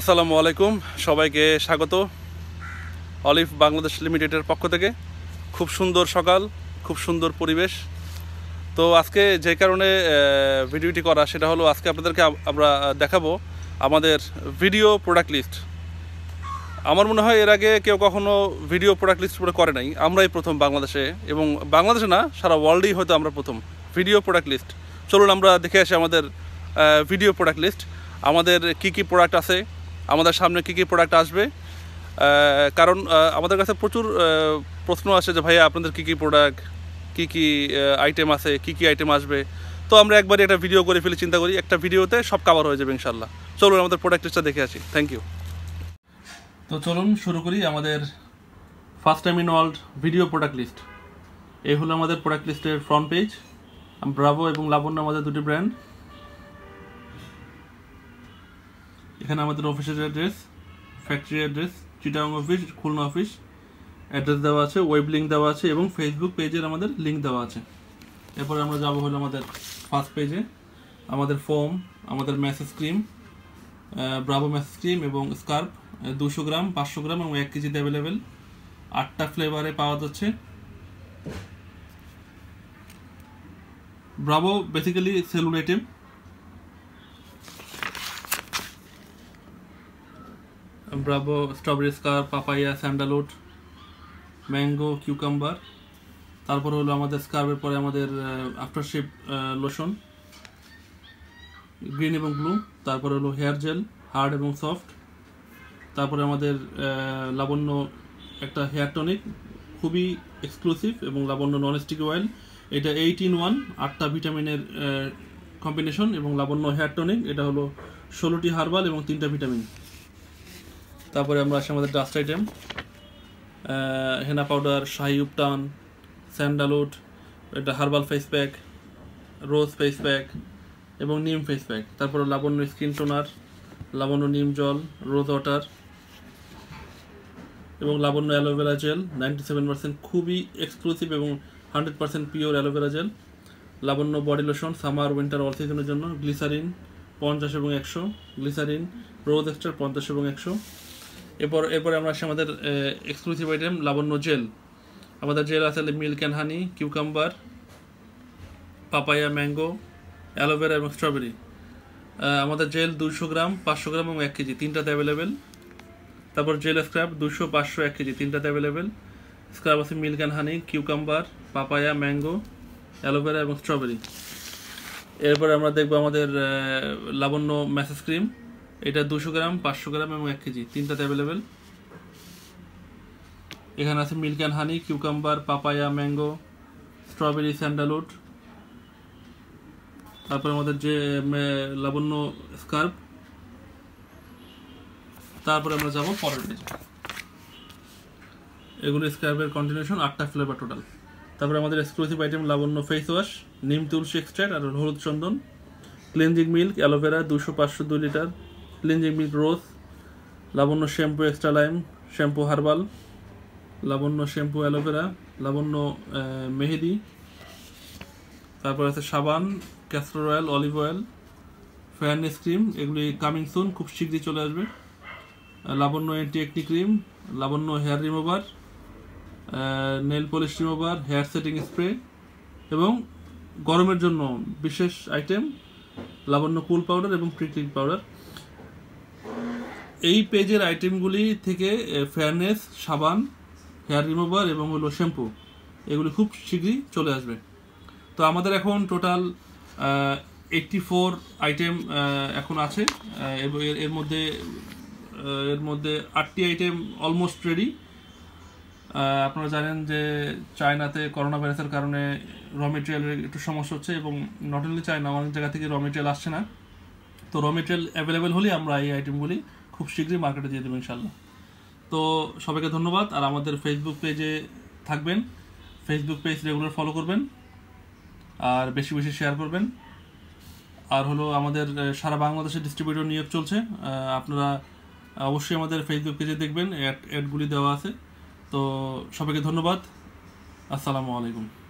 আসসালামু আলাইকুম সবাইকে স্বাগত অলিভ বাংলাদেশ লিমিটেডের পক্ষ থেকে খুব সুন্দর সকাল খুব সুন্দর পরিবেশ তো আজকে যে কারণে ভিডিওটি করা সেটা হলো আজকে আপনাদেরকে আমরা দেখাবো আমাদের ভিডিও প্রোডাক্ট লিস্ট আমার মনে হয় এর আগে কেউ কখনো ভিডিও প্রোডাক্ট লিস্ট করে নাই আমরাই প্রথম বাংলাদেশে এবং বাংলাদেশে না সারা ওয়ার্ল্ডেই হয়তো আমরা প্রথম ভিডিও প্রোডাক্ট লিস্ট চলুন আমরা দেখে আসি আমাদের ভিডিও প্রোডাক্ট লিস্ট আমাদের কি কি প্রোডাক্ট আছে আমাদের সামনে কী কী প্রোডাক্ট আসবে কারণ আমাদের কাছে প্রচুর প্রশ্ন আসে যে ভাইয়া আপনাদের কী কী প্রোডাক্ট কী কী আইটেম আছে কী কী আইটেম আসবে তো আমরা একবারই একটা ভিডিও করে ফেলে চিন্তা করি একটা ভিডিওতে সব কাভার হয়ে যাবে ইনশাল্লাহ চলুন আমাদের প্রোডাক্ট লিস্টটা দেখে আসি থ্যাংক ইউ তো চলুন শুরু করি আমাদের first time in world video product list এই হলো আমাদের প্রোডাক্ট লিস্টের ফ্রন্ট পেজ ব্রাভো এবং লাবণ্য আমাদের দুটি ব্র্যান্ড এখানে আমাদের অফিসের address factory address Chittagong office Khulna office address দেওয়া আছে ওয়েব লিঙ্ক দেওয়া আছে এবং ফেসবুক পেজের আমাদের লিঙ্ক দেওয়া আছে এরপরে আমরা যাবো হলো আমাদের ফার্স্ট পেজে আমাদের ফর্ম আমাদের massage cream Bravo massage cream এবং স্কার্প দুশো গ্রাম পাঁচশো গ্রাম এবং এক কেজিতে অ্যাভেলেবেল আটটা ফ্লেভারে পাওয়া যাচ্ছে Bravo basically salon item Bravo strawberry scrub papaya sandalwood mango cucumber তারপর হলো আমাদের স্কার্বের পরে আমাদের আফটারশিপ লোশন গ্রিন এবং ব্লু তারপরে হলো হেয়ার জেল হার্ড এবং সফট তারপরে আমাদের লাবণ্য একটা হেয়ার টনিক খুবই এক্সক্লুসিভ এবং লাবণ্য নন স্টিক অয়েল এটা এইট ইন ওয়ান আটটা ভিটামিনের কম্বিনেশন এবং লাবণ্য হেয়ার টনিক এটা হলো ষোলোটি হার্বাল এবং তিনটা ভিটামিন তারপরে আমরা আসি আমাদের dust item henna powder Shahi Ubtan sandalwood এটা herbal face pack rose face pack এবং নিম ফেস প্যাক তারপরে লাবণ্য স্কিন টোনার লাবণ্য নিম জল রোজ ওয়াটার এবং Labanya aloe vera gel ninety seven percent খুবই এক্সক্লুসিভ এবং hundred percent pure aloe vera gel Labanya body lotion summer winter all সিজনের জন্য গ্লিসারিন পঞ্চাশ এবং একশো গ্লিসারিন রোজ এক্সট্রা পঞ্চাশ এবং একশো এরপর এরপরে আমরা আসি আমাদের এক্সক্লুসিভ আইটেম লাবণ্য জেল আমাদের জেল আছে milk and honey cucumber papaya mango aloe vera এবং স্ট্রবেরি আমাদের জেল দুশো গ্রাম পাঁচশো গ্রাম এবং এক কেজি তিনটাতে অ্যাভেলেবেল তারপর জেল স্ক্র্যাপ দুশো পাঁচশো এক কেজি তিনটাতে অ্যাভেলেবেল স্ক্রাব আছে milk and honey cucumber papaya mango aloe vera এবং স্ট্রবেরি এরপরে আমরা দেখবো আমাদের লাবণ্য ম্যাসেজ ক্রিম এটা দুশো গ্রাম পাঁচশো গ্রাম এবং এক কেজি তিনটাতে অ্যাভেলেবেল এখানে আছে milk and honey cucumber papaya mango strawberry sandalwood তারপরে আমাদের যে লাবণ্য স্কার্প তারপরে আমরা যাবো পরের পেজে এগুলো স্কার্পের কন্টিনিউশন আটটা ফ্লেভার টোটাল তারপরে আমাদের exclusive item Labanya face wash নিম তুলসী এক্সট্রাইট আর হলুদ চন্দন ক্লিনজিং মিল্ক অ্যালোভেরা দুশো পাঁচশো দুই litre cleansing milk rose Labanya shampoo extra lime shampoo herbal Labanya shampoo aloe vera Labanya মেহেদি তারপর আছে সাবান castor oil olive oil fairness cream এগুলি কামিং সুন খুব শীঘ্রই চলে আসবে লাবণ্য অ্যান্টি একটি cream Labanya hair remover nail polish remover hair setting spray এবং গরমের জন্য বিশেষ আইটেম লাবণ্য কুল পাউডার এবং প্রিক্লিক পাউডার এই পেজের আইটেমগুলি থেকে ফেয়ারনেস সাবান হেয়ার রিমুভার এবং হলো শ্যাম্পু এগুলি খুব শীঘ্রই চলে আসবে তো আমাদের এখন টোটাল এইটটি ফোর আইটেম এখন আছে এবং এর মধ্যে এর মধ্যে আটটি আইটেম অলমোস্ট রেডি আপনারা জানেন যে চায়নাতে করোনা ভাইরাসের কারণে র মেটেরিয়ালের একটু সমস্যা হচ্ছে এবং নট অনলি চায়না অনেক জায়গা থেকে র মেটেরিয়াল আসছে না তো র মেটেরিয়াল অ্যাভেলেবেল হলে আমরা এই আইটেমগুলি খুব শীঘ্রই মার্কেটে দিয়ে দেবেন ইনশাল্লাহ তো সবাইকে ধন্যবাদ আর আমাদের ফেসবুক পেজে থাকবেন ফেসবুক পেজ রেগুলার ফলো করবেন আর বেশি বেশি শেয়ার করবেন আর হলো আমাদের সারা বাংলাদেশে ডিস্ট্রিবিউটর নিয়োগ চলছে আপনারা অবশ্যই আমাদের ফেসবুক পেজে দেখবেন অ্যাড অ্যাডগুলি দেওয়া আছে তো সবাইকে ধন্যবাদ আসসালামু আলাইকুম